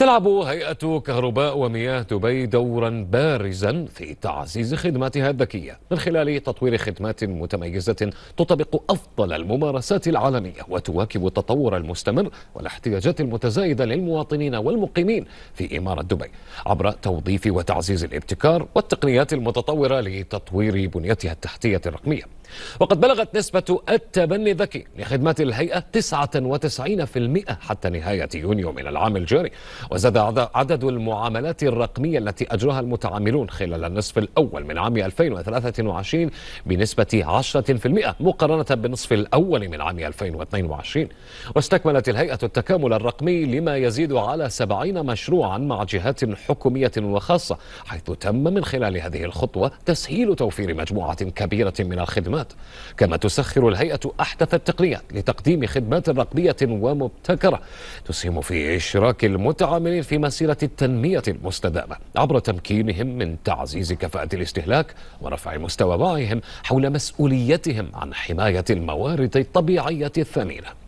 تلعب هيئة كهرباء ومياه دبي دورا بارزا في تعزيز خدماتها الذكية من خلال تطوير خدمات متميزة تطبق أفضل الممارسات العالمية وتواكب التطور المستمر والاحتياجات المتزايدة للمواطنين والمقيمين في إمارة دبي عبر توظيف وتعزيز الابتكار والتقنيات المتطورة لتطوير بنيتها التحتية الرقمية وقد بلغت نسبة التبني الذكي لخدمات الهيئة 99% حتى نهاية يونيو من العام الجاري وزاد عدد المعاملات الرقمية التي أجراها المتعاملون خلال النصف الأول من عام 2023 بنسبة 10% مقارنة بالنصف الأول من عام 2022 واستكملت الهيئة التكامل الرقمي لما يزيد على 70 مشروعا مع جهات حكومية وخاصة حيث تم من خلال هذه الخطوة تسهيل توفير مجموعة كبيرة من الخدمات الخدمات كما تسخر الهيئة أحدث التقنيات لتقديم خدمات رقمية ومبتكرة تسهم في إشراك المتعاملين في مسيرة التنمية المستدامة عبر تمكينهم من تعزيز كفاءة الاستهلاك ورفع مستوى وعيهم حول مسؤوليتهم عن حماية الموارد الطبيعية الثمينة